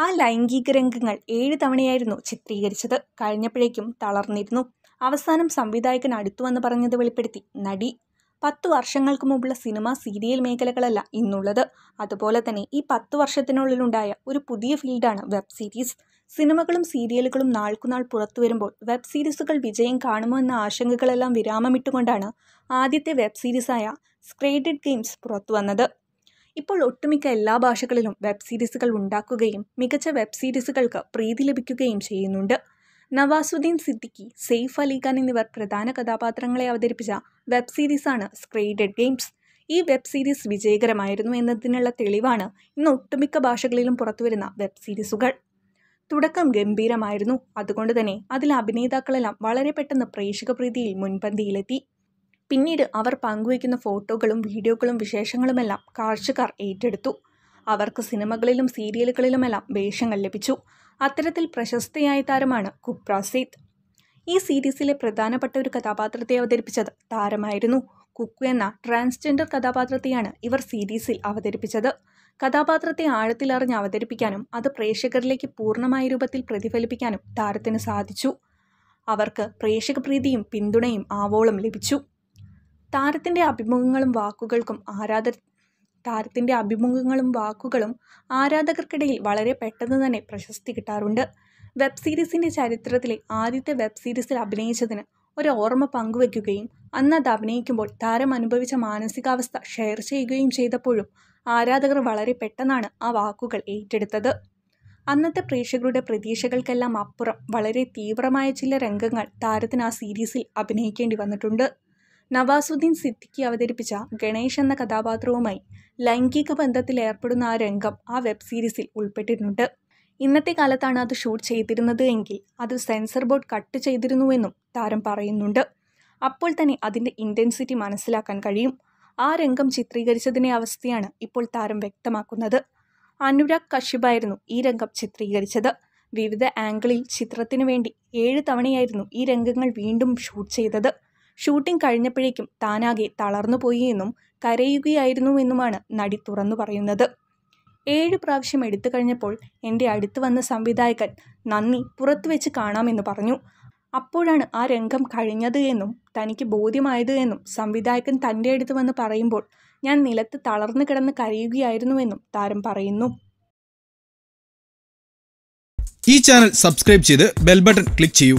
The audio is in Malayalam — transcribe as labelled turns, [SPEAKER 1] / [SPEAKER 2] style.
[SPEAKER 1] ആ ലൈംഗിക രംഗങ്ങൾ ഏഴ് തവണയായിരുന്നു ചിത്രീകരിച്ചത് കഴിഞ്ഞപ്പോഴേക്കും തളർന്നിരുന്നു അവസാനം സംവിധായകൻ അടുത്തുവെന്ന് പറഞ്ഞത് വെളിപ്പെടുത്തി നടി പത്തു വർഷങ്ങൾക്ക് മുമ്പുള്ള സിനിമ സീരിയൽ മേഖലകളല്ല ഇന്നുള്ളത് അതുപോലെ തന്നെ ഈ പത്തു വർഷത്തിനുള്ളിലുണ്ടായ ഒരു പുതിയ ഫീൽഡാണ് വെബ് സീരീസ് സിനിമകളും സീരിയലുകളും നാൾക്കുനാൾ പുറത്തു വരുമ്പോൾ വെബ് സീരീസുകൾ വിജയം കാണുമോ എന്ന ആശങ്കകളെല്ലാം വിരാമമിട്ടുകൊണ്ടാണ് ആദ്യത്തെ വെബ് സീരീസായ സ്ക്രേറ്റഡ് ഗെയിംസ് പുറത്തു വന്നത് ഇപ്പോൾ ഒട്ടുമിക്ക എല്ലാ ഭാഷകളിലും വെബ് സീരീസുകൾ ഉണ്ടാക്കുകയും മികച്ച വെബ് സീരീസുകൾക്ക് പ്രീതി ലഭിക്കുകയും ചെയ്യുന്നുണ്ട് നവാസുദ്ദീൻ സിദ്ദിഖി സെയ്ഫ് അലി എന്നിവർ പ്രധാന കഥാപാത്രങ്ങളെ അവതരിപ്പിച്ച വെബ് സീരീസാണ് സ്ക്രീഡഡ് ഗെയിംസ് ഈ വെബ് സീരീസ് വിജയകരമായിരുന്നു എന്നതിനുള്ള തെളിവാണ് ഇന്ന് ഒട്ടുമിക്ക ഭാഷകളിലും പുറത്തുവരുന്ന വെബ് സീരീസുകൾ തുടക്കം ഗംഭീരമായിരുന്നു അതുകൊണ്ട് തന്നെ അതിലെ അഭിനേതാക്കളെല്ലാം വളരെ പെട്ടെന്ന് പ്രേക്ഷക പ്രീതിയിൽ മുൻപന്തിയിലെത്തി പിന്നീട് അവർ പങ്കുവയ്ക്കുന്ന ഫോട്ടോകളും വീഡിയോകളും വിശേഷങ്ങളുമെല്ലാം കാഴ്ചക്കാർ ഏറ്റെടുത്തു അവർക്ക് സിനിമകളിലും സീരിയലുകളിലുമെല്ലാം വേഷങ്ങൾ ലഭിച്ചു അത്തരത്തിൽ പ്രശസ്തയായ താരമാണ് കുപ്രാസീത് ഈ സീരീസിലെ പ്രധാനപ്പെട്ട ഒരു കഥാപാത്രത്തെ അവതരിപ്പിച്ചത് താരമായിരുന്നു കുക്കു എന്ന ട്രാൻസ്ജെൻഡർ കഥാപാത്രത്തെയാണ് ഇവർ സീരീസിൽ അവതരിപ്പിച്ചത് കഥാപാത്രത്തെ ആഴത്തിലറിഞ്ഞ് അവതരിപ്പിക്കാനും അത് പ്രേക്ഷകരിലേക്ക് പൂർണ്ണമായ രൂപത്തിൽ പ്രതിഫലിപ്പിക്കാനും താരത്തിന് സാധിച്ചു അവർക്ക് പ്രേക്ഷക പ്രീതിയും പിന്തുണയും ആവോളം ലഭിച്ചു താരത്തിൻ്റെ അഭിമുഖങ്ങളും വാക്കുകൾക്കും ആരാധ താരത്തിൻ്റെ അഭിമുഖങ്ങളും വാക്കുകളും ആരാധകർക്കിടയിൽ വളരെ പെട്ടെന്ന് തന്നെ പ്രശസ്തി കിട്ടാറുണ്ട് വെബ് സീരീസിൻ്റെ ചരിത്രത്തിലെ ആദ്യത്തെ വെബ് സീരീസിൽ അഭിനയിച്ചതിന് ഒരു ഓർമ്മ പങ്കുവയ്ക്കുകയും അന്ന് അത് അഭിനയിക്കുമ്പോൾ താരം അനുഭവിച്ച മാനസികാവസ്ഥ ഷെയർ ചെയ്യുകയും ചെയ്തപ്പോഴും ആരാധകർ വളരെ പെട്ടെന്നാണ് ആ വാക്കുകൾ ഏറ്റെടുത്തത് അന്നത്തെ പ്രേക്ഷകരുടെ പ്രതീക്ഷകൾക്കെല്ലാം അപ്പുറം വളരെ തീവ്രമായ ചില രംഗങ്ങൾ താരത്തിന് ആ സീരീസിൽ അഭിനയിക്കേണ്ടി വന്നിട്ടുണ്ട് നവാസുദ്ദീൻ സിദ്ദിഖി അവതരിപ്പിച്ച ഗണേഷ് എന്ന കഥാപാത്രവുമായി ലൈംഗിക ഏർപ്പെടുന്ന ആ രംഗം ആ വെബ് സീരീസിൽ ഉൾപ്പെട്ടിട്ടുണ്ട് ഇന്നത്തെ കാലത്താണ് അത് ഷൂട്ട് ചെയ്തിരുന്നത് എങ്കിൽ അത് സെൻസർ ബോർഡ് കട്ട് ചെയ്തിരുന്നുവെന്നും താരം പറയുന്നുണ്ട് അപ്പോൾ തന്നെ അതിൻ്റെ ഇൻറ്റൻസിറ്റി മനസ്സിലാക്കാൻ കഴിയും ആ രംഗം ചിത്രീകരിച്ചതിൻ്റെ അവസ്ഥയാണ് ഇപ്പോൾ താരം വ്യക്തമാക്കുന്നത് അനുരാഗ് കശ്യപായിരുന്നു ഈ രംഗം ചിത്രീകരിച്ചത് വിവിധ ആംഗിളിൽ ചിത്രത്തിനു വേണ്ടി ഏഴ് തവണയായിരുന്നു ഈ രംഗങ്ങൾ വീണ്ടും ഷൂട്ട് ചെയ്തത് ഷൂട്ടിംഗ് കഴിഞ്ഞപ്പോഴേക്കും താനാകെ തളർന്നുപോയി എന്നും കരയുകയായിരുന്നുവെന്നുമാണ് നടി തുറന്നു പറയുന്നത് ഏഴ് പ്രാവശ്യം എടുത്തു കഴിഞ്ഞപ്പോൾ എൻ്റെ അടുത്ത് വന്ന സംവിധായകൻ നന്ദി പുറത്തു വെച്ച് കാണാമെന്ന് പറഞ്ഞു അപ്പോഴാണ് ആ രംഗം കഴിഞ്ഞത് എന്നും തനിക്ക് ബോധ്യമായത് എന്നും സംവിധായകൻ തൻ്റെ അടുത്ത് വന്ന് പറയുമ്പോൾ ഞാൻ നിലത്ത് തളർന്നു കിടന്ന് കരയുകയായിരുന്നുവെന്നും താരം പറയുന്നു ഈ ചാനൽ സബ്സ്ക്രൈബ് ചെയ്ത് ബെൽ ബട്ടൺ ക്ലിക്ക് ചെയ്യൂ